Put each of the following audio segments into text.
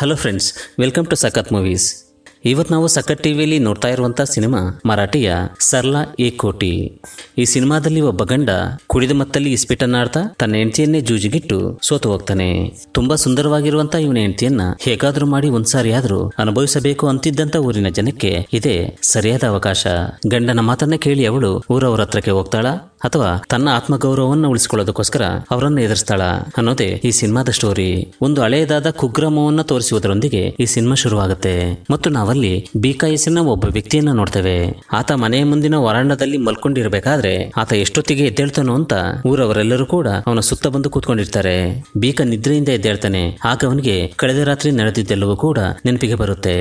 hello friends welcome to Sakath movies ಇವತ್ತು ನಾವು ಸಖತ್ ಟಿವಿಯಲ್ಲಿ ನೋಡ್ತಾ ಇರುವಂತ ಸಿನಿಮಾ ಮರಾಠಿಯ ಸರ್ಲಾ ಎ ಕೋಟಿ ಈ ಸಿನಿಮಾದಲ್ಲಿ ಒಬ್ಬ ಗಂಡ ಕುಡಿದ ಮತ್ತಲ್ಲಿ ಆಡ್ತಾ ತನ್ನ ಹೆಂಡತಿಯನ್ನೇ ಜೂಜಿಗಿಟ್ಟು ಸೋತು ಹೋಗ್ತಾನೆ ತುಂಬಾ ಸುಂದರವಾಗಿರುವಂತ ಇವನ ಹೆಂಡತಿಯನ್ನ ಹೇಗಾದ್ರೂ ಮಾಡಿ ಒಂದ್ಸಾರಿ ಆದ್ರೂ ಅನುಭವಿಸಬೇಕು ಅಂತಿದ್ದಂತ ಊರಿನ ಜನಕ್ಕೆ ಇದೇ ಸರಿಯಾದ ಅವಕಾಶ ಗಂಡನ ಮಾತನ್ನ ಕೇಳಿ ಅವಳು ಊರವರ ಹತ್ರಕ್ಕೆ ಹೋಗ್ತಾಳ ಅಥವಾ ತನ್ನ ಆತ್ಮಗೌರವವನ್ನು ಉಳಿಸಿಕೊಳ್ಳೋದಕ್ಕೋಸ್ಕರ ಅವರನ್ನು ಎದುರಿಸ್ತಾಳ ಅನ್ನೋದೇ ಈ ಸಿನಿಮಾದ ಸ್ಟೋರಿ ಒಂದು ಹಳೆಯದಾದ ಕುಗ್ರಮವನ್ನ ತೋರಿಸುವುದರೊಂದಿಗೆ ಈ ಸಿನಿಮಾ ಶುರುವಾಗುತ್ತೆ ಮತ್ತು ನಾವು ಬೀಕಾ ಬಿಕಾಎಸ್ನ ಒಬ್ಬ ವ್ಯಕ್ತಿಯನ್ನ ನೋಡ್ತೇವೆ ಆತ ಮನೆಯ ಮುಂದಿನ ವರಾಂಡದಲ್ಲಿ ಮಲ್ಕೊಂಡಿರಬೇಕಾದ್ರೆ ಆತ ಎಷ್ಟೊತ್ತಿಗೆ ಎದ್ದೇಳ್ತಾನೋ ಅಂತ ಊರವರೆಲ್ಲರೂ ಕೂಡ ಅವನ ಸುತ್ತ ಬಂದು ಕೂತ್ಕೊಂಡಿರ್ತಾರೆ ಬೀಕ ನಿದ್ರೆಯಿಂದ ಎದ್ದೇಳ್ತಾನೆ ಆಗ ಅವನಿಗೆ ಕಳೆದ ರಾತ್ರಿ ನಡೆದಿದ್ದೆಲ್ಲವೂ ಕೂಡ ನೆನಪಿಗೆ ಬರುತ್ತೆ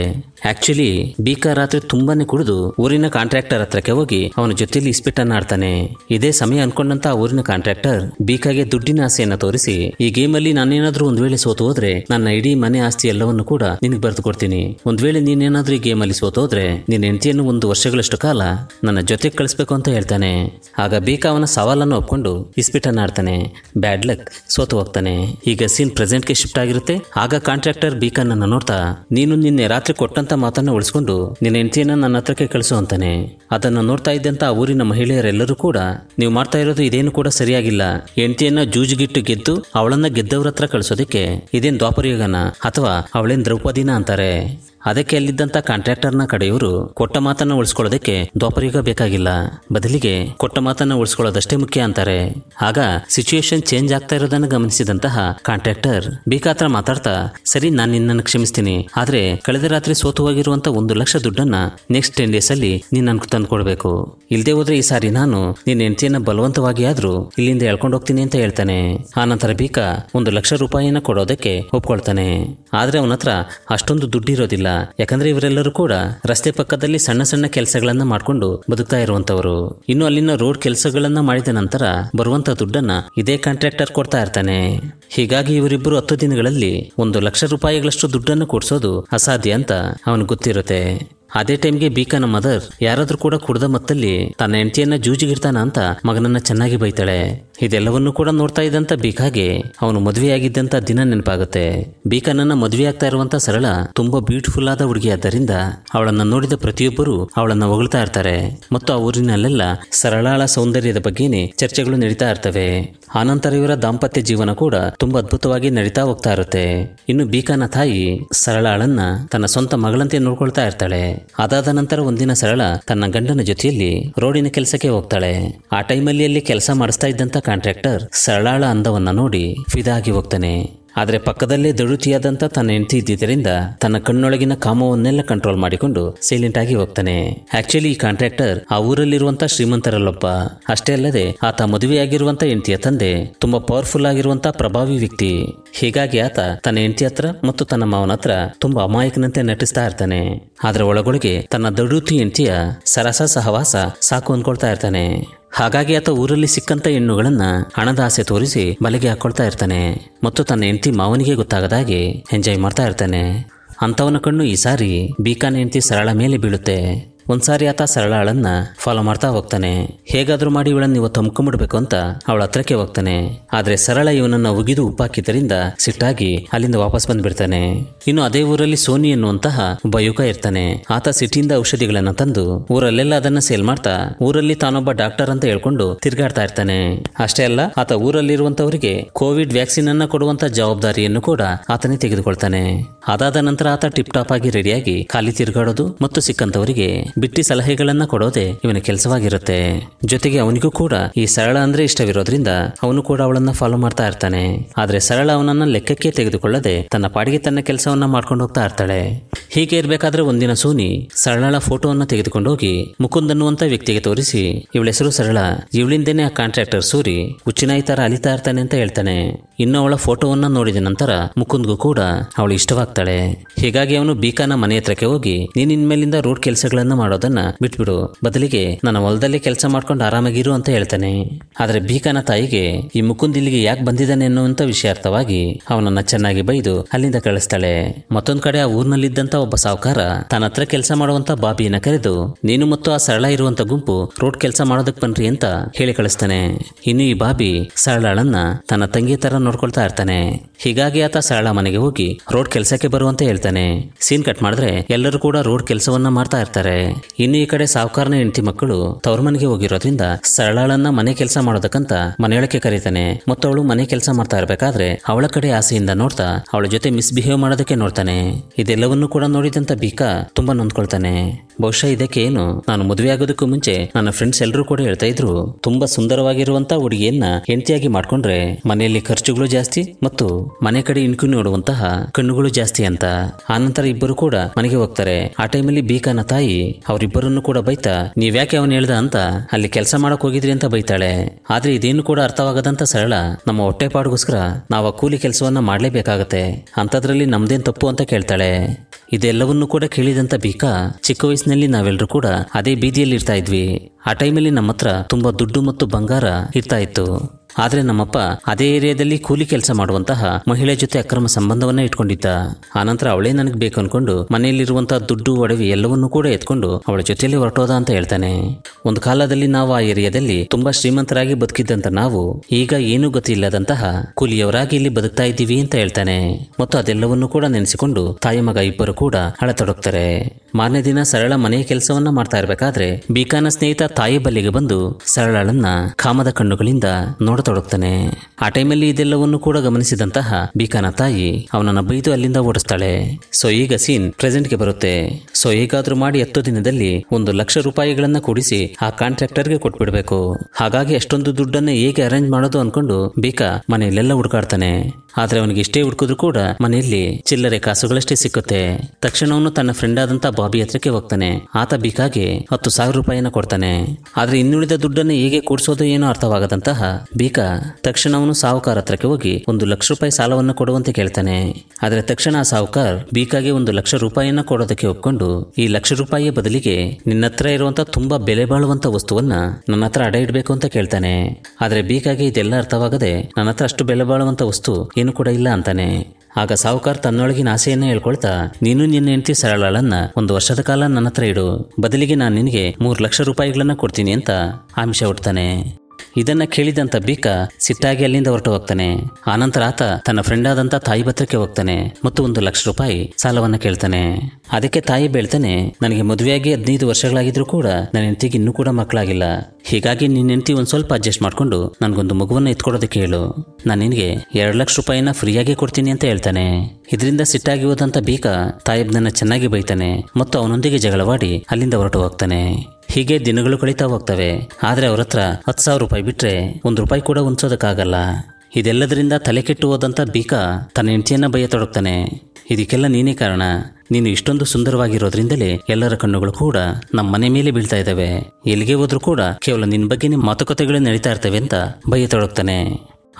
ಆಕ್ಚುಲಿ ಬೀಕ ರಾತ್ರಿ ತುಂಬಾನೇ ಕುಡಿದು ಊರಿನ ಕಾಂಟ್ರಾಕ್ಟರ್ ಹತ್ರಕ್ಕೆ ಹೋಗಿ ಅವನ ಜೊತೆಯಲ್ಲಿ ಇಸ್ಪಿಟ್ ಅನ್ನ ಆಡ್ತಾನೆ ಇದೇ ಸಮಯ ಅನ್ಕೊಂಡಂತ ಊರಿನ ಕಾಂಟ್ರಾಕ್ಟರ್ ಬೀಕಾಗೆ ದುಡ್ಡಿನ ಆಸೆಯನ್ನ ತೋರಿಸಿ ಈ ಗೇಮ್ ಅಲ್ಲಿ ನಾನೇನಾದ್ರೂ ಒಂದ್ ವೇಳೆ ಸೋತು ಹೋದ್ರೆ ನನ್ನ ಇಡೀ ಮನೆ ಆಸ್ತಿ ಎಲ್ಲವನ್ನು ಕೂಡ ನಿನಗೆ ಬರೆದು ಕೊಡ್ತೀನಿ ಒಂದ್ ವೇಳೆ ನೀನೇನಾದ್ರೂ ಏನಾದ್ರೂ ಈ ಗೇಮಲ್ಲಿ ಸೋತೋದ್ರೆ ನಿನ್ನ ಹೆಂಡತಿಯನ್ನು ಒಂದು ವರ್ಷಗಳಷ್ಟು ಕಾಲ ನನ್ನ ಜೊತೆಗೆ ಕಳಿಸ್ಬೇಕು ಅಂತ ಹೇಳ್ತಾನೆ ಆಗ ಬೇಕಾ ಅವನ ಸವಾಲನ್ನು ಒಪ್ಕೊಂಡು ಇಸ್ಪಿಟನ್ನು ಆಡ್ತಾನೆ ಬ್ಯಾಡ್ ಲಕ್ ಸೋತು ಹೋಗ್ತಾನೆ ಈಗ ಸೀನ್ ಪ್ರೆಸೆಂಟ್ಗೆ ಶಿಫ್ಟ್ ಆಗಿರುತ್ತೆ ಆಗ ಕಾಂಟ್ರಾಕ್ಟರ್ ನನ್ನ ನೋಡ್ತಾ ನೀನು ನಿನ್ನೆ ರಾತ್ರಿ ಕೊಟ್ಟಂತ ಮಾತನ್ನು ಉಳಿಸ್ಕೊಂಡು ನಿನ್ನ ಹೆಂಡತಿಯನ್ನು ನನ್ನ ಹತ್ರಕ್ಕೆ ಕಳಿಸು ಅಂತಾನೆ ಅದನ್ನು ನೋಡ್ತಾ ಇದ್ದಂತ ಆ ಊರಿನ ಮಹಿಳೆಯರೆಲ್ಲರೂ ಕೂಡ ನೀವು ಮಾಡ್ತಾ ಇರೋದು ಇದೇನು ಕೂಡ ಸರಿಯಾಗಿಲ್ಲ ಹೆಂಡತಿಯನ್ನ ಜೂಜುಗಿಟ್ಟು ಗೆದ್ದು ಅವಳನ್ನ ಗೆದ್ದವ್ರ ಹತ್ರ ಕಳಿಸೋದಕ್ಕೆ ಇದೇನ್ ದ್ವಾಪರಯುಗನ ಅಥವಾ ಅವಳೇನ್ ದ್ರೌಪದಿನ ಅಂತಾರೆ ಅದಕ್ಕೆ ಅಲ್ಲಿದ್ದಂತ ಕಾಂಟ್ರಾಕ್ಟರ್ನ ಕಡೆಯವರು ಕೊಟ್ಟ ಮಾತನ್ನ ಉಳಿಸ್ಕೊಳ್ಳೋದಕ್ಕೆ ದ್ವಾಪರಿಗ ಬೇಕಾಗಿಲ್ಲ ಬದಲಿಗೆ ಕೊಟ್ಟ ಮಾತನ್ನ ಉಳಿಸ್ಕೊಳ್ಳೋದಷ್ಟೇ ಮುಖ್ಯ ಅಂತಾರೆ ಆಗ ಸಿಚುಯೇಷನ್ ಚೇಂಜ್ ಆಗ್ತಾ ಇರೋದನ್ನು ಗಮನಿಸಿದಂತಹ ಕಾಂಟ್ರಾಕ್ಟರ್ ಬೇಕಾತ್ರ ಮಾತಾಡ್ತಾ ಸರಿ ನಾನು ನಿನ್ನನ್ನು ಕ್ಷಮಿಸ್ತೀನಿ ಆದರೆ ಕಳೆದ ರಾತ್ರಿ ಸೋತು ಹೋಗಿರುವಂತ ಒಂದು ಲಕ್ಷ ದುಡ್ಡನ್ನ ನೆಕ್ಸ್ಟ್ ಟೆನ್ ಡೇಸ್ ಅಲ್ಲಿ ನೀನ್ ತಂದುಕೊಡ್ಬೇಕು ಇಲ್ಲದೆ ಹೋದ್ರೆ ಈ ಸಾರಿ ನಾನು ನಿನ್ನ ಹೆಂಡತಿಯನ್ನ ಬಲವಂತವಾಗಿ ಆದ್ರೂ ಇಲ್ಲಿಂದ ಎಳ್ಕೊಂಡು ಹೋಗ್ತೀನಿ ಅಂತ ಹೇಳ್ತಾನೆ ಆ ನಂತರ ಬೀಕಾ ಒಂದು ಲಕ್ಷ ರೂಪಾಯಿಯನ್ನ ಕೊಡೋದಕ್ಕೆ ಒಪ್ಕೊಳ್ತಾನೆ ಆದ್ರೆ ಅವನತ್ರ ಹತ್ರ ಅಷ್ಟೊಂದು ದುಡ್ಡಿರೋದಿಲ್ಲ ಯಾಕಂದ್ರೆ ಇವರೆಲ್ಲರೂ ಕೂಡ ರಸ್ತೆ ಪಕ್ಕದಲ್ಲಿ ಸಣ್ಣ ಸಣ್ಣ ಕೆಲಸಗಳನ್ನ ಮಾಡಿಕೊಂಡು ಬದುಕ್ತಾ ಇರುವಂತವರು ಇನ್ನು ಅಲ್ಲಿನ ರೋಡ್ ಕೆಲಸಗಳನ್ನ ಮಾಡಿದ ನಂತರ ಬರುವಂತ ದುಡ್ಡನ್ನ ಇದೇ ಕಾಂಟ್ರಾಕ್ಟರ್ ಕೊಡ್ತಾ ಇರ್ತಾನೆ ಹೀಗಾಗಿ ಇವರಿಬ್ಬರು ಹತ್ತು ದಿನಗಳಲ್ಲಿ ಒಂದು ಲಕ್ಷ ರೂಪಾಯಿಗಳಷ್ಟು ದುಡ್ಡನ್ನು ಕೊಡಿಸೋದು ಅಸಾಧ್ಯ ಅಂತ ಅವನು ಗೊತ್ತಿರುತ್ತೆ ಅದೇ ಟೈಮ್ಗೆ ಬೀಕನ ಮದರ್ ಯಾರಾದ್ರೂ ಕೂಡ ಕುಡ್ದ ಮತ್ತಲ್ಲಿ ತನ್ನ ಹೆಂಡತಿಯನ್ನ ಜೂಜಿಗಿರ್ತಾನ ಅಂತ ಮಗನನ್ನ ಚೆನ್ನಾಗಿ ಬೈತಾಳೆ ಇದೆಲ್ಲವನ್ನೂ ಕೂಡ ನೋಡ್ತಾ ಇದ್ದಂತ ಬೀಕಾಗೆ ಅವನು ಮದುವೆಯಾಗಿದ್ದಂತ ದಿನ ನೆನಪಾಗುತ್ತೆ ಬೀಕಾನನ್ನ ಮದುವೆ ಆಗ್ತಾ ಇರುವಂತ ಸರಳ ತುಂಬಾ ಬ್ಯೂಟಿಫುಲ್ ಆದ ಆದ್ದರಿಂದ ಅವಳನ್ನ ನೋಡಿದ ಪ್ರತಿಯೊಬ್ಬರು ಅವಳನ್ನ ಹೊಗಳ್ತಾ ಇರ್ತಾರೆ ಮತ್ತು ಆ ಊರಿನಲ್ಲೆಲ್ಲ ಸರಳಾಳ ಸೌಂದರ್ಯದ ಬಗ್ಗೆನೇ ಚರ್ಚೆಗಳು ನಡೀತಾ ಇರ್ತವೆ ಆನಂತರ ಇವರ ದಾಂಪತ್ಯ ಜೀವನ ಕೂಡ ತುಂಬಾ ಅದ್ಭುತವಾಗಿ ನಡೀತಾ ಹೋಗ್ತಾ ಇರುತ್ತೆ ಇನ್ನು ಬೀಕಾನ ತಾಯಿ ಸರಳಾಳನ್ನ ತನ್ನ ಸ್ವಂತ ಮಗಳಂತೆ ನೋಡ್ಕೊಳ್ತಾ ಇರ್ತಾಳೆ ಅದಾದ ನಂತರ ಒಂದಿನ ಸರಳ ತನ್ನ ಗಂಡನ ಜೊತೆಯಲ್ಲಿ ರೋಡಿನ ಕೆಲಸಕ್ಕೆ ಹೋಗ್ತಾಳೆ ಆ ಟೈಮಲ್ಲಿ ಅಲ್ಲಿ ಕೆಲಸ ಮಾಡಿಸ್ತಾ ಇದ್ದಂತ ಕಾಂಟ್ರಾಕ್ಟರ್ ಸರಳಾಳ ಅಂದವನ್ನು ನೋಡಿ ಫಿದಾಗಿ ಹೋಗ್ತಾನೆ ಆದರೆ ಪಕ್ಕದಲ್ಲೇ ದಡುತಿಯಾದಂಥ ತನ್ನ ಹೆಂಡತಿ ಇದ್ದಿದ್ದರಿಂದ ತನ್ನ ಕಣ್ಣೊಳಗಿನ ಕಾಮವನ್ನೆಲ್ಲ ಕಂಟ್ರೋಲ್ ಮಾಡಿಕೊಂಡು ಸೈಲೆಂಟ್ ಆಗಿ ಹೋಗ್ತಾನೆ ಆಕ್ಚುಲಿ ಈ ಕಾಂಟ್ರಾಕ್ಟರ್ ಆ ಊರಲ್ಲಿರುವಂತ ಶ್ರೀಮಂತರಲ್ಲೊಬ್ಬ ಅಷ್ಟೇ ಅಲ್ಲದೆ ಆತ ಮದುವೆಯಾಗಿರುವಂತ ಹೆಂಡತಿಯ ತಂದೆ ತುಂಬಾ ಪವರ್ಫುಲ್ ಆಗಿರುವಂತ ಪ್ರಭಾವಿ ವ್ಯಕ್ತಿ ಹೀಗಾಗಿ ಆತ ತನ್ನ ಹೆಂಡತಿ ಹತ್ರ ಮತ್ತು ತನ್ನ ಮಾವನ ಹತ್ರ ತುಂಬಾ ಅಮಾಯಕನಂತೆ ನಟಿಸ್ತಾ ಇರ್ತಾನೆ ಆದ್ರೆ ಒಳಗೊಳಗೆ ತನ್ನ ದಡೂತಿ ಹೆಂಡತಿಯ ಸರಸ ಸಹವಾಸ ಸಾಕು ಅಂದ್ಕೊಳ್ತಾ ಇರ್ತಾನೆ ಹಾಗಾಗಿ ಆತ ಊರಲ್ಲಿ ಸಿಕ್ಕಂತ ಹೆಣ್ಣುಗಳನ್ನು ಹಣದ ಆಸೆ ತೋರಿಸಿ ಬಲೆಗೆ ಹಾಕೊಳ್ತಾ ಇರ್ತಾನೆ ಮತ್ತು ತನ್ನ ಹೆಂಡತಿ ಮಾವನಿಗೆ ಗೊತ್ತಾಗದಾಗೆ ಎಂಜಾಯ್ ಮಾಡ್ತಾ ಇರ್ತಾನೆ ಅಂಥವನ ಕಣ್ಣು ಈ ಸಾರಿ ಬೀಕಾನ ಹೆಂಡತಿ ಸರಳ ಮೇಲೆ ಬೀಳುತ್ತೆ ಒಂದ್ಸಾರಿ ಆತ ಸರಳ ಸರಳಾಳನ್ನ ಫಾಲೋ ಮಾಡ್ತಾ ಹೋಗ್ತಾನೆ ಹೇಗಾದ್ರೂ ಮಾಡಿ ಇವಳನ್ನ ಇವತ್ತು ಹಮ್ಕೊಂಡ್ಬಿಡ್ಬೇಕು ಅಂತ ಅವಳ ಹತ್ರಕ್ಕೆ ಹೋಗ್ತಾನೆ ಆದ್ರೆ ಸರಳ ಇವನನ್ನ ಉಗಿದು ಉಪ್ಪಾಕಿದ್ದರಿಂದ ಸಿಟ್ಟಾಗಿ ಅಲ್ಲಿಂದ ವಾಪಸ್ ಬಂದ್ಬಿಡ್ತಾನೆ ಇನ್ನು ಅದೇ ಊರಲ್ಲಿ ಸೋನಿ ಎನ್ನುವಂತಹ ಒಬ್ಬ ಇರ್ತಾನೆ ಆತ ಸಿಟಿಯಿಂದ ಔಷಧಿಗಳನ್ನ ತಂದು ಊರಲ್ಲೆಲ್ಲ ಅದನ್ನ ಸೇಲ್ ಮಾಡ್ತಾ ಊರಲ್ಲಿ ತಾನೊಬ್ಬ ಡಾಕ್ಟರ್ ಅಂತ ಹೇಳ್ಕೊಂಡು ತಿರ್ಗಾಡ್ತಾ ಇರ್ತಾನೆ ಅಷ್ಟೇ ಅಲ್ಲ ಆತ ಊರಲ್ಲಿರುವಂತವರಿಗೆ ಕೋವಿಡ್ ವ್ಯಾಕ್ಸಿನ್ ಅನ್ನ ಕೊಡುವಂತ ಜವಾಬ್ದಾರಿಯನ್ನು ಕೂಡ ಆತನೇ ತೆಗೆದುಕೊಳ್ತಾನೆ ಅದಾದ ನಂತರ ಆತ ಟಿಪ್ ಟಾಪ್ ಆಗಿ ರೆಡಿಯಾಗಿ ಖಾಲಿ ತಿರುಗಾಡೋದು ಮತ್ತು ಸಿಕ್ಕಂತವರಿಗೆ ಬಿಟ್ಟಿ ಸಲಹೆಗಳನ್ನ ಕೊಡೋದೇ ಇವನ ಕೆಲಸವಾಗಿರುತ್ತೆ ಜೊತೆಗೆ ಅವನಿಗೂ ಕೂಡ ಈ ಸರಳ ಅಂದ್ರೆ ಇಷ್ಟವಿರೋದ್ರಿಂದ ಅವನು ಕೂಡ ಅವಳನ್ನ ಫಾಲೋ ಮಾಡ್ತಾ ಇರ್ತಾನೆ ಆದ್ರೆ ಸರಳ ಅವನನ್ನ ಲೆಕ್ಕಕ್ಕೆ ತೆಗೆದುಕೊಳ್ಳದೆ ತನ್ನ ಪಾಡಿಗೆ ತನ್ನ ಕೆಲಸವನ್ನ ಮಾಡ್ಕೊಂಡು ಹೋಗ್ತಾ ಇರ್ತಾಳೆ ಹೀಗೆ ಇರ್ಬೇಕಾದ್ರೆ ಒಂದಿನ ಸೋನಿ ಸರಳಳ ಫೋಟೋವನ್ನ ಹೋಗಿ ಮುಕುಂದ್ ಅನ್ನುವಂತ ವ್ಯಕ್ತಿಗೆ ತೋರಿಸಿ ಇವಳ ಹೆಸರು ಸರಳ ಇವಳಿಂದೇನೆ ಆ ಕಾಂಟ್ರಾಕ್ಟರ್ ಸೂರಿ ಉಚ್ಚಿನಾಯಿ ತರ ಅಲಿತಾ ಇರ್ತಾನೆ ಅಂತ ಹೇಳ್ತಾನೆ ಇನ್ನು ಅವಳ ಫೋಟೋವನ್ನ ನೋಡಿದ ನಂತರ ಮುಕುಂದ್ಗೂ ಕೂಡ ಅವಳು ಇಷ್ಟವಾಗ್ತಾಳೆ ಹೀಗಾಗಿ ಅವನು ಬೀಕಾನ ಮನೆ ಹತ್ರಕ್ಕೆ ಹೋಗಿ ನಿನ್ ಮೇಲಿಂದ ರೋಡ್ ಕೆಲಸಗಳನ್ನ ಮಾಡ್ತಾನೆ ಮಾಡೋದನ್ನ ಬಿಟ್ಬಿಡು ಬದಲಿಗೆ ನನ್ನ ಹೊಲದಲ್ಲಿ ಕೆಲಸ ಮಾಡ್ಕೊಂಡು ಆರಾಮಾಗಿರು ಅಂತ ಹೇಳ್ತಾನೆ ಆದರೆ ಭೀಕನ ತಾಯಿಗೆ ಈ ಮುಕುಂದ್ ಇಲ್ಲಿಗೆ ಯಾಕೆ ಬಂದಿದ್ದಾನೆ ಅನ್ನುವಂಥ ವಿಷಯಾರ್ಥವಾಗಿ ಅವನನ್ನ ಚೆನ್ನಾಗಿ ಬೈದು ಅಲ್ಲಿಂದ ಕಳಿಸ್ತಾಳೆ ಮತ್ತೊಂದ್ ಕಡೆ ಆ ಊರಿನಲ್ಲಿದ್ದಂಥ ಒಬ್ಬ ಸಾವುಕಾರ ತನ್ನ ಹತ್ರ ಕೆಲಸ ಮಾಡುವಂತ ಬಾಬಿಯನ್ನ ಕರೆದು ನೀನು ಮತ್ತು ಆ ಸರಳ ಇರುವಂತ ಗುಂಪು ರೋಡ್ ಕೆಲಸ ಮಾಡೋದಕ್ ಬನ್ರಿ ಅಂತ ಹೇಳಿ ಕಳಿಸ್ತಾನೆ ಇನ್ನು ಈ ಬಾಬಿ ಸರಳನ್ನ ತನ್ನ ತಂಗಿ ತರ ನೋಡ್ಕೊಳ್ತಾ ಇರ್ತಾನೆ ಹೀಗಾಗಿ ಆತ ಸರಳ ಮನೆಗೆ ಹೋಗಿ ರೋಡ್ ಕೆಲಸಕ್ಕೆ ಬರುವಂತ ಹೇಳ್ತಾನೆ ಸೀನ್ ಕಟ್ ಮಾಡಿದ್ರೆ ಎಲ್ಲರೂ ಕೂಡ ರೋಡ್ ಕೆಲಸವನ್ನ ಮಾಡ್ತಾ ಇರ್ತಾರೆ ಇನ್ನು ಈ ಕಡೆ ಸಾವುಕಾರನ ಹೆಂಡತಿ ಮಕ್ಕಳು ತವರ ಮನೆಗೆ ಹೋಗಿರೋದ್ರಿಂದ ಸರಳಾಳನ್ನ ಮನೆ ಕೆಲಸ ಮಾಡೋದಕ್ಕಂತ ಮನೆಯೊಳಕ್ಕೆ ಕರೀತಾನೆ ಮತ್ತು ಅವಳು ಮನೆ ಕೆಲಸ ಮಾಡ್ತಾ ಇರಬೇಕಾದ್ರೆ ಅವಳ ಕಡೆ ಆಸೆಯಿಂದ ನೋಡ್ತಾ ಅವಳ ಜೊತೆ ಮಿಸ್ಬಿಹೇವ್ ಮಾಡೋದಕ್ಕೆ ನೋಡ್ತಾನೆ ಇದೆಲ್ಲವನ್ನೂ ಕೂಡ ನೋಡಿದಂತ ಬೀಕಾ ತುಂಬಾ ನೊಂದ್ಕೊಳ್ತಾನೆ ಬಹುಶಃ ಇದಕ್ಕೆ ಏನು ನಾನು ಮದುವೆ ಆಗೋದಕ್ಕೂ ಮುಂಚೆ ನನ್ನ ಫ್ರೆಂಡ್ಸ್ ಎಲ್ಲರೂ ಕೂಡ ಹೇಳ್ತಾ ಇದ್ರು ತುಂಬಾ ಸುಂದರವಾಗಿರುವಂತ ಹುಡುಗಿಯನ್ನ ಹೆಂಡತಿಯಾಗಿ ಮಾಡ್ಕೊಂಡ್ರೆ ಮನೆಯಲ್ಲಿ ಖರ್ಚುಗಳು ಜಾಸ್ತಿ ಮತ್ತು ಮನೆ ಕಡೆ ಇಣುಕು ನೋಡುವಂತಹ ಕಣ್ಣುಗಳು ಜಾಸ್ತಿ ಅಂತ ಆನಂತರ ಇಬ್ಬರು ಕೂಡ ಮನೆಗೆ ಹೋಗ್ತಾರೆ ಆ ಟೈಮಲ್ಲಿ ಬೀಕನ ತಾಯಿ ಅವರಿಬ್ಬರನ್ನು ಕೂಡ ಬೈತಾ ಯಾಕೆ ಅವನು ಹೇಳ್ದ ಅಂತ ಅಲ್ಲಿ ಕೆಲಸ ಮಾಡಕ್ ಹೋಗಿದ್ರಿ ಅಂತ ಬೈತಾಳೆ ಆದ್ರೆ ಇದೇನು ಕೂಡ ಅರ್ಥವಾಗದಂತ ಸರಳ ನಮ್ಮ ಹೊಟ್ಟೆಪಾಡಿಗೋಸ್ಕರ ನಾವು ಆ ಕೂಲಿ ಕೆಲಸವನ್ನ ಮಾಡ್ಲೇಬೇಕಾಗತ್ತೆ ಅಂತದ್ರಲ್ಲಿ ನಮ್ದೇನ್ ತಪ್ಪು ಅಂತ ಕೇಳ್ತಾಳೆ ಇದೆಲ್ಲವನ್ನೂ ಕೂಡ ಕೇಳಿದಂತ ಬೀಕ ಚಿಕ್ಕ ವಯಸ್ಸಿನಲ್ಲಿ ನಾವೆಲ್ಲರೂ ಕೂಡ ಅದೇ ಬೀದಿಯಲ್ಲಿ ಇರ್ತಾ ಇದ್ವಿ ಆ ಟೈಮಲ್ಲಿ ನಮ್ಮ ಹತ್ರ ತುಂಬಾ ದುಡ್ಡು ಮತ್ತು ಬಂಗಾರ ಇರ್ತಾ ಇತ್ತು ಆದರೆ ನಮ್ಮಪ್ಪ ಅದೇ ಏರಿಯಾದಲ್ಲಿ ಕೂಲಿ ಕೆಲಸ ಮಾಡುವಂತಹ ಮಹಿಳೆ ಜೊತೆ ಅಕ್ರಮ ಸಂಬಂಧವನ್ನ ಇಟ್ಕೊಂಡಿದ್ದ ಆನಂತರ ಅವಳೇ ನನಗೆ ಬೇಕು ಅನ್ಕೊಂಡು ಮನೆಯಲ್ಲಿರುವಂತಹ ದುಡ್ಡು ಒಡವೆ ಎಲ್ಲವನ್ನೂ ಕೂಡ ಎತ್ಕೊಂಡು ಅವಳ ಜೊತೆಯಲ್ಲಿ ಹೊರಟೋದ ಅಂತ ಹೇಳ್ತಾನೆ ಒಂದು ಕಾಲದಲ್ಲಿ ನಾವು ಆ ಏರಿಯಾದಲ್ಲಿ ತುಂಬಾ ಶ್ರೀಮಂತರಾಗಿ ಬದುಕಿದ್ದಂತ ನಾವು ಈಗ ಏನೂ ಗತಿ ಇಲ್ಲದಂತಹ ಕೂಲಿಯವರಾಗಿ ಇಲ್ಲಿ ಬದುಕ್ತಾ ಇದ್ದೀವಿ ಅಂತ ಹೇಳ್ತಾನೆ ಮತ್ತು ಅದೆಲ್ಲವನ್ನೂ ಕೂಡ ನೆನೆಸಿಕೊಂಡು ತಾಯಿ ಮಗ ಇಬ್ಬರು ಕೂಡ ಅಳತೊಡಗ್ತಾರೆ ಮಾರನೇ ದಿನ ಸರಳ ಮನೆಯ ಕೆಲಸವನ್ನ ಮಾಡ್ತಾ ಇರಬೇಕಾದ್ರೆ ಬೀಕಾನ ಸ್ನೇಹಿತ ತಾಯಿ ಬಲ್ಲಿಗೆ ಬಂದು ಸರಳಳನ್ನ ಕಾಮದ ಕಣ್ಣುಗಳಿಂದ ನೋಡತೊಡಗ್ತಾನೆ ಆ ಟೈಮಲ್ಲಿ ಇದೆಲ್ಲವನ್ನು ಕೂಡ ಗಮನಿಸಿದಂತಹ ಬೀಕಾನ ತಾಯಿ ಅವನನ್ನ ಬೈದು ಅಲ್ಲಿಂದ ಓಡಿಸ್ತಾಳೆ ಸೊ ಈಗ ಸೀನ್ ಪ್ರೆಸೆಂಟ್ಗೆ ಬರುತ್ತೆ ಸೊ ಹೇಗಾದ್ರೂ ಮಾಡಿ ಹತ್ತು ದಿನದಲ್ಲಿ ಒಂದು ಲಕ್ಷ ರೂಪಾಯಿಗಳನ್ನ ಕೂಡಿಸಿ ಆ ಕಾಂಟ್ರಾಕ್ಟರ್ಗೆ ಕೊಟ್ಬಿಡ್ಬೇಕು ಹಾಗಾಗಿ ಅಷ್ಟೊಂದು ದುಡ್ಡನ್ನ ಹೇಗೆ ಅರೇಂಜ್ ಮಾಡೋದು ಅನ್ಕೊಂಡು ಬೀಕಾ ಮನೆಯಲ್ಲೆಲ್ಲ ಹುಡುಕಾಡ್ತಾನೆ ಆದ್ರೆ ಅವನಿಗೆ ಇಷ್ಟೇ ಹುಡುಕಿದ್ರು ಕೂಡ ಮನೆಯಲ್ಲಿ ಚಿಲ್ಲರೆ ಕಾಸುಗಳಷ್ಟೇ ಸಿಕ್ಕುತ್ತೆ ತಕ್ಷಣ ಅವನು ತನ್ನ ಫ್ರೆಂಡ್ ಆದಂತ ಬಾಬಿ ಹತ್ರಕ್ಕೆ ಹೋಗ್ತಾನೆ ಆತ ಬೀಕಾಗೆ ಹತ್ತು ಸಾವಿರ ರೂಪಾಯಿನ ಕೊಡ್ತಾನೆ ಆದ್ರೆ ಇನ್ನುಳಿದ ದುಡ್ಡನ್ನು ಹೇಗೆ ಕೂಡಿಸೋದು ಏನೋ ಅರ್ಥವಾಗದಂತಹ ಬೀಕಾ ತಕ್ಷಣ ಅವನು ಸಾಹುಕಾರ ಹತ್ರಕ್ಕೆ ಹೋಗಿ ಒಂದು ಲಕ್ಷ ರೂಪಾಯಿ ಸಾಲವನ್ನು ಕೊಡುವಂತೆ ಕೇಳ್ತಾನೆ ಆದ್ರೆ ತಕ್ಷಣ ಆ ಸಾಹುಕಾರ್ ಬೀಕಾಗೆ ಒಂದು ಲಕ್ಷ ರೂಪಾಯಿಯನ್ನ ಕೊಡೋದಕ್ಕೆ ಒಪ್ಕೊಂಡು ಈ ಲಕ್ಷ ರೂಪಾಯಿಯ ಬದಲಿಗೆ ನಿನ್ನ ಹತ್ರ ಇರುವಂತಹ ತುಂಬಾ ಬೆಲೆ ಬಾಳುವಂತ ವಸ್ತುವನ್ನ ನನ್ನ ಹತ್ರ ಅಡ ಇಡಬೇಕು ಅಂತ ಕೇಳ್ತಾನೆ ಆದ್ರೆ ಬೀಕಾಗೆ ಇದೆಲ್ಲ ಅರ್ಥವಾಗದೆ ನನ್ನ ಹತ್ರ ಅಷ್ಟು ಬೆಲೆ ಬಾಳುವಂತ ವಸ್ತು ಏನು ಕೂಡ ಇಲ್ಲ ಅಂತಾನೆ ಆಗ ಸಾವುಕಾರ್ ತನ್ನೊಳಗಿನ ಆಸೆಯನ್ನೇ ಹೇಳ್ಕೊಳ್ತಾ ನೀನು ನಿನ್ನ ಹೆಂಡತಿ ಸರಳನ್ನ ಒಂದು ವರ್ಷದ ಕಾಲ ನನ್ನ ಹತ್ರ ಇಡು ಬದಲಿಗೆ ನಾನು ನಿನಗೆ ಮೂರು ಲಕ್ಷ ರೂಪಾಯಿಗಳನ್ನ ಕೊಡ್ತೀನಿ ಅಂತ ಆಮಿಷ ಹುಡ್ತಾನೆ ಇದನ್ನ ಕೇಳಿದಂತ ಬೀಕ ಸಿಟ್ಟಾಗಿ ಅಲ್ಲಿಂದ ಹೊರಟು ಹೋಗ್ತಾನೆ ಆನಂತರ ಆತ ತನ್ನ ಫ್ರೆಂಡ್ ಆದಂತ ತಾಯಿ ಭತ್ತಕ್ಕೆ ಹೋಗ್ತಾನೆ ಮತ್ತು ಒಂದು ಲಕ್ಷ ರೂಪಾಯಿ ಸಾಲವನ್ನ ಕೇಳ್ತಾನೆ ಅದಕ್ಕೆ ತಾಯಿ ಬೇಳ್ತಾನೆ ನನಗೆ ಮದುವೆಯಾಗಿ ಹದಿನೈದು ವರ್ಷಗಳಾಗಿದ್ರೂ ಕೂಡ ನನ್ನ ಹೆಂಡತಿಗೆ ಇನ್ನೂ ಕೂಡ ಮಕ್ಕಳಾಗಿಲ್ಲ ಹೀಗಾಗಿ ನಿನ್ನ ಹೆಂಡತಿ ಒಂದು ಸ್ವಲ್ಪ ಅಡ್ಜಸ್ಟ್ ಮಾಡಿಕೊಂಡು ನನಗೊಂದು ಮಗುವನ್ನು ಎತ್ಕೊಡೋದಕ್ಕೆ ಹೇಳು ನಾನು ನಿನಗೆ ಎರಡು ಲಕ್ಷ ರೂಪಾಯಿನ ಫ್ರೀಯಾಗಿ ಕೊಡ್ತೀನಿ ಅಂತ ಹೇಳ್ತಾನೆ ಇದರಿಂದ ಸಿಟ್ಟಾಗಿ ಹೋದಂತ ಬೀಕ ತಾಯಿಬ್ನನ್ನ ಚೆನ್ನಾಗಿ ಬೈತಾನೆ ಮತ್ತು ಅವನೊಂದಿಗೆ ಜಗಳವಾಡಿ ಅಲ್ಲಿಂದ ಹೊರಟು ಹೋಗ್ತಾನೆ ಹೀಗೆ ದಿನಗಳು ಕಳೀತಾ ಹೋಗ್ತವೆ ಆದರೆ ಅವರ ಹತ್ರ ಹತ್ತು ಸಾವಿರ ರೂಪಾಯಿ ಬಿಟ್ಟರೆ ಒಂದು ರೂಪಾಯಿ ಕೂಡ ಉಂಚೋದಕ್ಕಾಗಲ್ಲ ಇದೆಲ್ಲದರಿಂದ ತಲೆ ಕೆಟ್ಟು ಹೋದಂಥ ಬೀಕಾ ತನ್ನ ಭಯ ತೊಡಗ್ತಾನೆ ಇದಕ್ಕೆಲ್ಲ ನೀನೇ ಕಾರಣ ನೀನು ಇಷ್ಟೊಂದು ಸುಂದರವಾಗಿರೋದ್ರಿಂದಲೇ ಎಲ್ಲರ ಕಣ್ಣುಗಳು ಕೂಡ ನಮ್ಮ ಮನೆ ಮೇಲೆ ಬೀಳ್ತಾ ಇದ್ದಾವೆ ಎಲ್ಲಿಗೆ ಹೋದರೂ ಕೂಡ ಕೇವಲ ನಿನ್ನ ಬಗ್ಗೆನೇ ಮಾತುಕತೆಗಳೇ ನಡೀತಾ ಇರ್ತವೆ ಅಂತ ತೊಡಗ್ತಾನೆ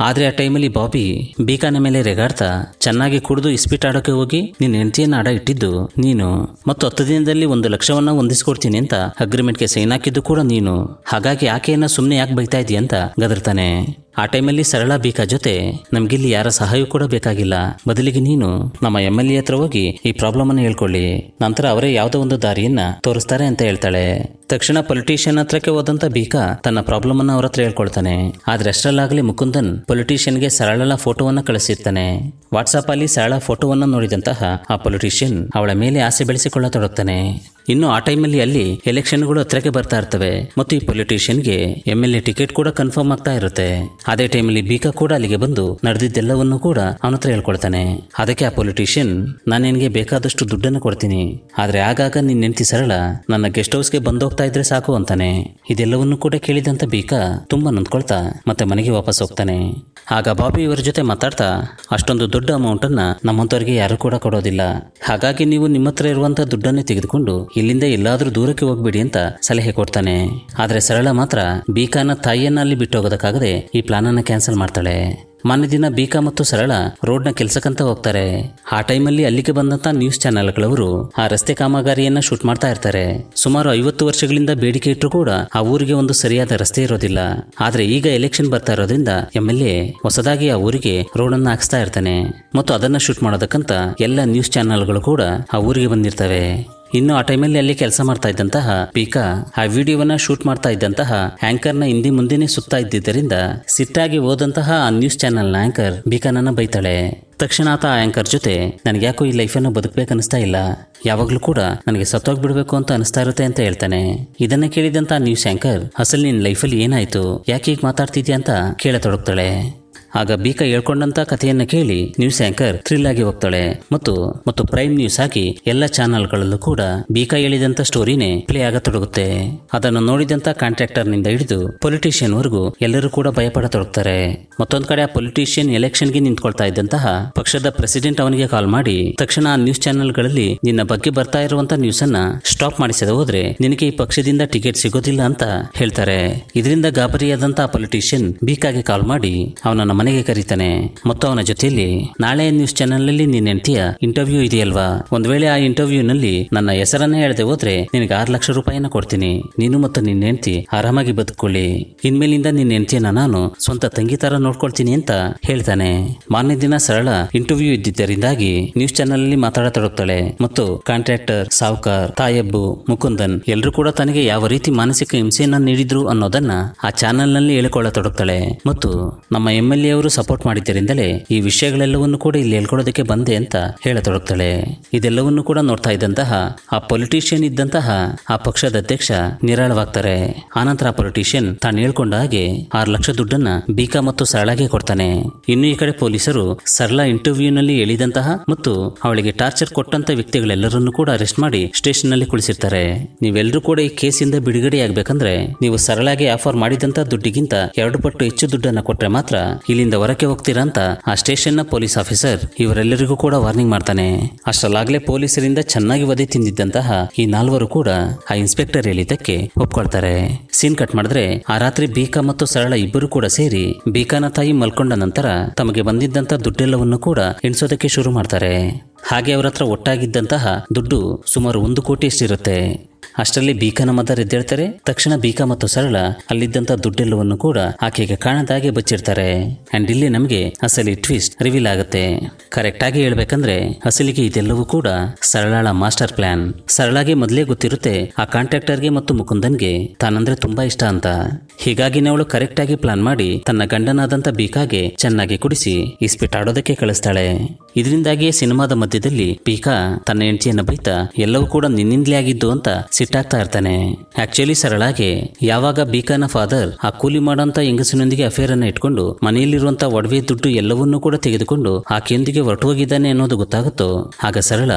ಆದರೆ ಆ ಟೈಮಲ್ಲಿ ಬಾಬಿ ಬೀಕಾನ ಮೇಲೆ ರೆಗಾಡ್ತಾ ಚೆನ್ನಾಗಿ ಕುಡಿದು ಇಸ್ಪೀಟ್ ಆಡೋಕೆ ಹೋಗಿ ನಿನ್ನ ಹೆಂಡತಿಯನ್ನು ಆಡ ಇಟ್ಟಿದ್ದು ನೀನು ಮತ್ತು ಹತ್ತು ದಿನದಲ್ಲಿ ಒಂದು ಲಕ್ಷವನ್ನ ಹೊಂದಿಸ್ಕೊಡ್ತೀನಿ ಅಂತ ಅಗ್ರಿಮೆಂಟ್ಗೆ ಸೈನ್ ಹಾಕಿದ್ದು ಕೂಡ ನೀನು ಹಾಗಾಗಿ ಆಕೆಯನ್ನ ಸುಮ್ಮನೆ ಯಾಕೆ ಬೈತಾ ಇದೀಯ ಅಂತ ಗದರ್ತಾನೆ ಆ ಟೈಮಲ್ಲಿ ಸರಳ ಬೀಕಾ ಜೊತೆ ಇಲ್ಲಿ ಯಾರ ಸಹಾಯ ಕೂಡ ಬೇಕಾಗಿಲ್ಲ ಬದಲಿಗೆ ನೀನು ನಮ್ಮ ಎಮ್ ಎಲ್ ಎ ಹತ್ರ ಹೋಗಿ ಈ ಪ್ರಾಬ್ಲಮ್ ಅನ್ನು ಹೇಳ್ಕೊಳ್ಳಿ ನಂತರ ಅವರೇ ಯಾವುದೋ ಒಂದು ದಾರಿಯನ್ನ ತೋರಿಸ್ತಾರೆ ಅಂತ ಹೇಳ್ತಾಳೆ ತಕ್ಷಣ ಪೊಲಿಟಿಷಿಯನ್ ಹತ್ರಕ್ಕೆ ಹೋದಂತ ಬೀಕಾ ತನ್ನ ಪ್ರಾಬ್ಲಮ್ ಅನ್ನ ಅವ್ರ ಹತ್ರ ಹೇಳ್ಕೊಳ್ತಾನೆ ಆದ್ರೆ ಅಷ್ಟರಲ್ಲಾಗಲಿ ಮುಕುಂದನ್ ಪೊಲಿಟಿಷಿಯನ್ಗೆ ಸರಳ ಫೋಟೋವನ್ನ ಕಳಿಸಿರ್ತಾನೆ ವಾಟ್ಸಾಪ್ ಅಲ್ಲಿ ಸರಳ ಫೋಟೋವನ್ನ ನೋಡಿದಂತಹ ಆ ಪೊಲಿಟಿಷಿಯನ್ ಅವಳ ಮೇಲೆ ಆಸೆ ಬೆಳೆಸಿಕೊಳ್ಳತೊಡಗ್ತಾನೆ ಇನ್ನು ಆ ಟೈಮಲ್ಲಿ ಅಲ್ಲಿ ಎಲೆಕ್ಷನ್ಗಳು ಹತ್ರಕ್ಕೆ ಬರ್ತಾ ಇರ್ತವೆ ಮತ್ತು ಈ ಪೊಲಿಟಿಷಿಯನ್ಗೆ ಎಮ್ ಎಲ್ ಎ ಟಿಕೆಟ್ ಕೂಡ ಕನ್ಫರ್ಮ್ ಆಗ್ತಾ ಇರುತ್ತೆ ಅದೇ ಟೈಮಲ್ಲಿ ಬೀಕಾ ಕೂಡ ಅಲ್ಲಿಗೆ ಬಂದು ನಡೆದಿದ್ದೆಲ್ಲವನ್ನು ಕೂಡ ಅವನ ಹತ್ರ ಹೇಳ್ಕೊಳ್ತಾನೆ ಅದಕ್ಕೆ ಆ ಪೊಲಿಟಿಷಿಯನ್ ನಾನು ನಿನಗೆ ಬೇಕಾದಷ್ಟು ದುಡ್ಡನ್ನು ಕೊಡ್ತೀನಿ ಆದರೆ ಆಗಾಗ ನಿನ್ನ ನೆನ್ತಿ ಸರಳ ನನ್ನ ಗೆಸ್ಟ್ ಹೌಸ್ಗೆ ಬಂದೋಗ್ತಾ ಇದ್ರೆ ಸಾಕು ಅಂತಾನೆ ಇದೆಲ್ಲವನ್ನು ಕೂಡ ಕೇಳಿದಂತ ಬೀಕಾ ತುಂಬಾ ನೊಂದ್ಕೊಳ್ತಾ ಮತ್ತೆ ಮನೆಗೆ ವಾಪಸ್ ಹೋಗ್ತಾನೆ ಆಗ ಬಾಬಿ ಇವರ ಜೊತೆ ಮಾತಾಡ್ತಾ ಅಷ್ಟೊಂದು ದೊಡ್ಡ ಅಮೌಂಟ್ ಅನ್ನ ಯಾರೂ ಯಾರು ಕೂಡ ಕೊಡೋದಿಲ್ಲ ಹಾಗಾಗಿ ನೀವು ನಿಮ್ಮ ಹತ್ರ ಇರುವಂಥ ದುಡ್ಡನ್ನೇ ತೆಗೆದುಕೊಂಡು ಇಲ್ಲಿಂದ ಎಲ್ಲಾದರೂ ದೂರಕ್ಕೆ ಹೋಗ್ಬೇಡಿ ಅಂತ ಸಲಹೆ ಕೊಡ್ತಾನೆ ಆದರೆ ಸರಳ ಮಾತ್ರ ಬೀಕಾನ ತಾಯಿಯನ್ನ ಅಲ್ಲಿ ಬಿಟ್ಟೋಗೋದಕ್ಕಾಗದೆ ಈ ಪ್ಲಾನ್ ಅನ್ನ ಕ್ಯಾನ್ಸಲ್ ಮಾಡ್ತಾಳೆ ಮನೆ ದಿನ ಬೀಕಾ ಮತ್ತು ಸರಳ ರೋಡ್ನ ಕೆಲಸಕ್ಕಂತ ಹೋಗ್ತಾರೆ ಆ ಟೈಮಲ್ಲಿ ಅಲ್ಲಿಗೆ ಬಂದಂತ ನ್ಯೂಸ್ ಚಾನೆಲ್ಗಳವರು ಆ ರಸ್ತೆ ಕಾಮಗಾರಿಯನ್ನ ಶೂಟ್ ಮಾಡ್ತಾ ಇರ್ತಾರೆ ಸುಮಾರು ಐವತ್ತು ವರ್ಷಗಳಿಂದ ಬೇಡಿಕೆ ಇಟ್ಟರು ಕೂಡ ಆ ಊರಿಗೆ ಒಂದು ಸರಿಯಾದ ರಸ್ತೆ ಇರೋದಿಲ್ಲ ಆದರೆ ಈಗ ಎಲೆಕ್ಷನ್ ಬರ್ತಾ ಇರೋದ್ರಿಂದ ಎಂ ಎಲ್ ಎ ಹೊಸದಾಗಿ ಆ ಊರಿಗೆ ರೋಡ್ ಅನ್ನ ಹಾಕ್ಸ್ತಾ ಇರ್ತಾನೆ ಮತ್ತು ಅದನ್ನ ಶೂಟ್ ಮಾಡೋದಕ್ಕಂತ ಎಲ್ಲ ನ್ಯೂಸ್ ಚಾನೆಲ್ಗಳು ಕೂಡ ಆ ಊರಿಗೆ ಬಂದಿರ್ತವೆ ಇನ್ನು ಆ ಟೈಮಲ್ಲಿ ಅಲ್ಲಿ ಕೆಲಸ ಮಾಡ್ತಾ ಇದ್ದಂತಹ ಪೀಕಾ ಆ ವಿಡಿಯೋವನ್ನ ಶೂಟ್ ಮಾಡ್ತಾ ಇದ್ದಂತಹ ಆಂಕರ್ ನ ಹಿಂದೆ ಮುಂದೆನೆ ಸುತ್ತಾ ಇದ್ದಿದ್ದರಿಂದ ಸಿಟ್ಟಾಗಿ ಹೋದಂತಹ ಆ ನ್ಯೂಸ್ ಚಾನೆಲ್ ನ ಆಂಕರ್ ಬೀಕಾನನ್ನ ಬೈತಾಳೆ ತಕ್ಷಣ ಆತ ಆ ಆಂಕರ್ ಜೊತೆ ನನಗೆ ಯಾಕೋ ಈ ಅನ್ನು ಬದುಕಬೇಕು ಅನಿಸ್ತಾ ಇಲ್ಲ ಯಾವಾಗಲೂ ಕೂಡ ನನಗೆ ಸತ್ತೋಗ್ಬಿಡ್ಬೇಕು ಅಂತ ಅನಿಸ್ತಾ ಇರುತ್ತೆ ಅಂತ ಹೇಳ್ತಾನೆ ಇದನ್ನ ಕೇಳಿದಂತ ನ್ಯೂಸ್ ಆಂಕರ್ ಅಸಲ್ ನಿನ್ ಲೈಫಲ್ಲಿ ಏನಾಯ್ತು ಯಾಕೆ ಈಗ ಮಾತಾಡ್ತಿದ್ಯಾ ಅಂತ ಕೇಳತೊಡಗ್ತಾಳೆ ಆಗ ಬೀಕ ಹೇಳ್ಕೊಂಡಂತ ಕಥೆಯನ್ನ ಕೇಳಿ ನ್ಯೂಸ್ ಆಂಕರ್ ಥ್ರಿಲ್ ಆಗಿ ಹೋಗ್ತಾಳೆ ಮತ್ತು ಮತ್ತು ಪ್ರೈಮ್ ನ್ಯೂಸ್ ಹಾಕಿ ಎಲ್ಲ ಚಾನೆಲ್ಗಳಲ್ಲೂ ಕೂಡ ಬೀಕ ಹೇಳಿದಂತ ಸ್ಟೋರಿನೇ ಪ್ಲೇ ಆಗತೊಡಗುತ್ತೆ ಅದನ್ನು ನೋಡಿದಂತ ಕಾಂಟ್ರಾಕ್ಟರ್ ನಿಂದ ಹಿಡಿದು ಪೊಲಿಟಿಷಿಯನ್ ವರೆಗೂ ಎಲ್ಲರೂ ಕೂಡ ಭಯಪಡತೊಡಗ್ತಾರೆ ಮತ್ತೊಂದ್ ಕಡೆ ಆ ಪೊಲಿಟಿಷಿಯನ್ ಎಲೆಕ್ಷನ್ ಗೆ ನಿಂತ್ಕೊಳ್ತಾ ಇದ್ದಂತಹ ಪಕ್ಷದ ಪ್ರೆಸಿಡೆಂಟ್ ಅವನಿಗೆ ಕಾಲ್ ಮಾಡಿ ತಕ್ಷಣ ಆ ನ್ಯೂಸ್ ಚಾನೆಲ್ಗಳಲ್ಲಿ ನಿನ್ನ ಬಗ್ಗೆ ಬರ್ತಾ ಇರುವಂತ ನ್ಯೂಸ್ ಅನ್ನ ಸ್ಟಾಪ್ ಮಾಡಿಸದೆ ಹೋದ್ರೆ ನಿನಗೆ ಈ ಪಕ್ಷದಿಂದ ಟಿಕೆಟ್ ಸಿಗೋದಿಲ್ಲ ಅಂತ ಹೇಳ್ತಾರೆ ಇದರಿಂದ ಗಾಬರಿಯಾದಂತಹ ಪೊಲಿಟಿಷಿಯನ್ ಬೀಕಾಗೆ ಕಾಲ್ ಮಾಡಿ ಅವನನ್ನ ಮನೆಗೆ ಕರೀತಾನೆ ಮತ್ತು ಅವನ ಜೊತೆಯಲ್ಲಿ ನಾಳೆ ನ್ಯೂಸ್ ಚಾನೆಲ್ ನಲ್ಲಿ ನಿನ್ನ ಹೆಂಡತಿಯ ಇಂಟರ್ವ್ಯೂ ಇದೆಯಲ್ವಾ ಒಂದ್ ವೇಳೆ ಆ ಇಂಟರ್ವ್ಯೂ ನಲ್ಲಿ ನನ್ನ ಹೆಸರನ್ನ ಹೇಳದೆ ಹೋದ್ರೆ ನಿನಗೆ ಆರು ಲಕ್ಷ ರೂಪಾಯಿನ ಕೊಡ್ತೀನಿ ನೀನು ಮತ್ತು ನಿನ್ನ ಹೆಂಡತಿ ಆರಾಮಾಗಿ ಬದುಕೊಳ್ಳಿ ಇನ್ಮೇಲಿಂದ ನಿನ್ನ ಹೆಂಡತಿಯನ್ನ ನಾನು ಸ್ವಂತ ತಂಗಿ ತರ ನೋಡ್ಕೊಳ್ತೀನಿ ಅಂತ ಹೇಳ್ತಾನೆ ಮಾನ್ಯ ದಿನ ಸರಳ ಇಂಟರ್ವ್ಯೂ ಇದ್ದಿದ್ದರಿಂದಾಗಿ ನ್ಯೂಸ್ ಚಾನೆಲ್ ಮಾತಾಡ ಮಾತಾಡತೊಡಗ್ತಾಳೆ ಮತ್ತು ಕಾಂಟ್ರಾಕ್ಟರ್ ಸಾವುಕಾರ್ ತಾಯಬ್ಬು ಮುಕುಂದನ್ ಎಲ್ಲರೂ ಕೂಡ ತನಗೆ ಯಾವ ರೀತಿ ಮಾನಸಿಕ ಹಿಂಸೆಯನ್ನ ನೀಡಿದ್ರು ಅನ್ನೋದನ್ನ ಆ ಚಾನೆಲ್ ನಲ್ಲಿ ಹೇಳಿಕೊಳ್ಳತೊಡಗ್ತಾಳೆ ಮತ್ತು ನಮ್ಮ ಎಂ ಎಲ್ ಎ ಫ್ಯಾಮಿಲಿಯವರು ಸಪೋರ್ಟ್ ಮಾಡಿದ್ದರಿಂದಲೇ ಈ ವಿಷಯಗಳೆಲ್ಲವನ್ನು ಕೂಡ ಇಲ್ಲಿ ಹೇಳ್ಕೊಡೋದಕ್ಕೆ ಬಂದೆ ಅಂತ ಹೇಳತೊಡಗ್ತಾಳೆ ಇದೆಲ್ಲವನ್ನು ಕೂಡ ನೋಡ್ತಾ ಇದ್ದಂತಹ ಆ ಪೊಲಿಟಿಷಿಯನ್ ಇದ್ದಂತಹ ಆ ಪಕ್ಷದ ಅಧ್ಯಕ್ಷ ನಿರಾಳವಾಗ್ತಾರೆ ಆನಂತರ ಆ ಪೊಲಿಟಿಷಿಯನ್ ತಾನು ಹೇಳ್ಕೊಂಡ ಹಾಗೆ ಆರು ಲಕ್ಷ ದುಡ್ಡನ್ನ ಬೀಕಾ ಮತ್ತು ಸರಳಾಗೆ ಕೊಡ್ತಾನೆ ಇನ್ನು ಈ ಕಡೆ ಪೊಲೀಸರು ಸರಳ ಇಂಟರ್ವ್ಯೂನಲ್ಲಿ ಎಳಿದಂತಹ ಮತ್ತು ಅವಳಿಗೆ ಟಾರ್ಚರ್ ಕೊಟ್ಟಂತ ವ್ಯಕ್ತಿಗಳೆಲ್ಲರನ್ನೂ ಕೂಡ ಅರೆಸ್ಟ್ ಮಾಡಿ ಸ್ಟೇಷನ್ ನಲ್ಲಿ ಕುಳಿಸಿರ್ತಾರೆ ನೀವೆಲ್ಲರೂ ಕೂಡ ಈ ಕೇಸಿಂದ ಆಗ್ಬೇಕಂದ್ರೆ ನೀವು ಸರಳಾಗಿ ಆಫರ್ ಮಾಡಿದಂತ ದುಡ್ಡಿಗಿಂತ ಎರಡು ಪಟ್ಟು ಹೆಚ್ಚು ದುಡ್ಡನ್ನ ಕೊಟ್ಟರೆ ಮಾತ್ರ ಇಲ್ಲಿ ಇಲ್ಲಿಂದ ಹೊರಕ್ಕೆ ಹೋಗ್ತೀರಾ ಅಂತ ಆ ಸ್ಟೇಷನ್ನ ಪೊಲೀಸ್ ಆಫೀಸರ್ ಇವರೆಲ್ಲರಿಗೂ ಕೂಡ ವಾರ್ನಿಂಗ್ ಮಾಡ್ತಾನೆ ಅಷ್ಟರಲ್ಲಾಗಲೇ ಪೊಲೀಸರಿಂದ ಚೆನ್ನಾಗಿ ವಧೆ ತಿಂದಿದ್ದಂತಹ ಈ ನಾಲ್ವರು ಕೂಡ ಆ ಇನ್ಸ್ಪೆಕ್ಟರ್ ಹೇಳಿದ್ದಕ್ಕೆ ಒಪ್ಕೊಳ್ತಾರೆ ಸೀನ್ ಕಟ್ ಮಾಡಿದ್ರೆ ಆ ರಾತ್ರಿ ಬೀಕಾ ಮತ್ತು ಸರಳ ಇಬ್ಬರು ಕೂಡ ಸೇರಿ ಬೀಕಾನ ತಾಯಿ ಮಲ್ಕೊಂಡ ನಂತರ ತಮಗೆ ಬಂದಿದ್ದಂತ ದುಡ್ಡೆಲ್ಲವನ್ನು ಕೂಡ ಎಣಿಸೋದಕ್ಕೆ ಶುರು ಮಾಡ್ತಾರೆ ಹಾಗೆ ಅವರ ಹತ್ರ ಒಟ್ಟಾಗಿದ್ದಂತಹ ದುಡ್ಡು ಸುಮಾರು ಒಂದು ಕೋಟಿ ಅಷ್ಟಿರುತ್ತೆ ಅಷ್ಟರಲ್ಲಿ ಬೀಕನ ಮದರ್ ಎದ್ದೇಳ್ತಾರೆ ತಕ್ಷಣ ಬೀಕಾ ಮತ್ತು ಸರಳ ಅಲ್ಲಿದ್ದಂತ ದುಡ್ಡೆಲ್ಲವನ್ನು ಕೂಡ ಆಕೆಗೆ ಕಾಣದಾಗೆ ಬಚ್ಚಿರ್ತಾರೆ ಅಂಡ್ ಇಲ್ಲಿ ನಮಗೆ ಅಸಲಿ ಟ್ವಿಸ್ಟ್ ರಿವೀಲ್ ಆಗುತ್ತೆ ಕರೆಕ್ಟ್ ಆಗಿ ಹೇಳ್ಬೇಕಂದ್ರೆ ಅಸಲಿಗೆ ಇದೆಲ್ಲವೂ ಕೂಡ ಸರಳಾಳ ಮಾಸ್ಟರ್ ಪ್ಲಾನ್ ಸರಳಾಗಿ ಮೊದಲೇ ಗೊತ್ತಿರುತ್ತೆ ಆ ಕಾಂಟ್ರಾಕ್ಟರ್ಗೆ ಮತ್ತು ಮುಕುಂದನ್ಗೆ ತಾನಂದ್ರೆ ತುಂಬಾ ಇಷ್ಟ ಅಂತ ಹೀಗಾಗಿ ಅವಳು ಕರೆಕ್ಟ್ ಆಗಿ ಪ್ಲಾನ್ ಮಾಡಿ ತನ್ನ ಗಂಡನಾದಂತ ಬೀಕಾಗೆ ಚೆನ್ನಾಗಿ ಕುಡಿಸಿ ಆಡೋದಕ್ಕೆ ಕಳಿಸ್ತಾಳೆ ಇದರಿಂದಾಗಿಯೇ ಸಿನಿಮಾದ ಮಧ್ಯದಲ್ಲಿ ಬೀಕಾ ತನ್ನ ಹೆಂಡತಿಯನ್ನು ಬೈತಾ ಎಲ್ಲವೂ ಕೂಡ ನಿನ್ನಿಂದಲೇ ಆಗಿದ್ದು ಅಂತ ಸಿಟ್ಟಾಗ್ತಾ ಇರ್ತಾನೆ ಆಕ್ಚುಲಿ ಸರಳಾಗಿ ಯಾವಾಗ ಬೀಕನ ಫಾದರ್ ಆ ಕೂಲಿ ಮಾಡೋಂತ ಹೆಂಗಸಿನೊಂದಿಗೆ ಅಫೇರ್ ಅನ್ನ ಇಟ್ಕೊಂಡು ಮನೆಯಲ್ಲಿರುವಂತ ಒಡವೆ ದುಡ್ಡು ಎಲ್ಲವನ್ನೂ ಕೂಡ ತೆಗೆದುಕೊಂಡು ಆಕೆಯೊಂದಿಗೆ ಹೋಗಿದ್ದಾನೆ ಅನ್ನೋದು ಗೊತ್ತಾಗುತ್ತೋ ಆಗ ಸರಳ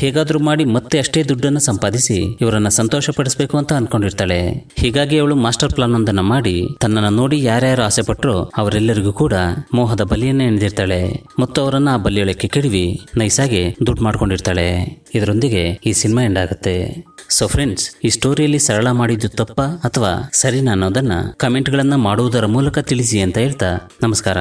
ಹೇಗಾದ್ರೂ ಮಾಡಿ ಮತ್ತೆ ಅಷ್ಟೇ ದುಡ್ಡನ್ನು ಸಂಪಾದಿಸಿ ಇವರನ್ನ ಸಂತೋಷ ಪಡಿಸಬೇಕು ಅಂತ ಅನ್ಕೊಂಡಿರ್ತಾಳೆ ಹೀಗಾಗಿ ಅವಳು ಮಾಸ್ಟರ್ ಪ್ಲಾನ್ ಒಂದನ್ನ ಮಾಡಿ ತನ್ನನ್ನು ನೋಡಿ ಯಾರ್ಯಾರು ಆಸೆ ಪಟ್ಟರೋ ಅವರೆಲ್ಲರಿಗೂ ಕೂಡ ಮೋಹದ ಬಲಿಯನ್ನೇ ಎಣ್ದಿರ್ತಾಳೆ ಮತ್ತು ಅವರನ್ನ ಆ ಬಲಿಯೊಳಕ್ಕೆ ಕೆಡವಿ ನೈಸಾಗಿ ದುಡ್ಡು ಮಾಡ್ಕೊಂಡಿರ್ತಾಳೆ ಇದರೊಂದಿಗೆ ಈ ಸಿನಿಮಾ ಎಂಡ್ ಆಗುತ್ತೆ ಸೊ ಫ್ರೆಂಡ್ಸ್ ಈ ಸ್ಟೋರಿಯಲ್ಲಿ ಸರಳ ಮಾಡಿದ್ದು ತಪ್ಪ ಅಥವಾ ಸರಿನಾ ಅನ್ನೋದನ್ನ ಕಮೆಂಟ್ಗಳನ್ನ ಮಾಡುವುದರ ಮೂಲಕ ತಿಳಿಸಿ ಅಂತ ಹೇಳ್ತಾ ನಮಸ್ಕಾರ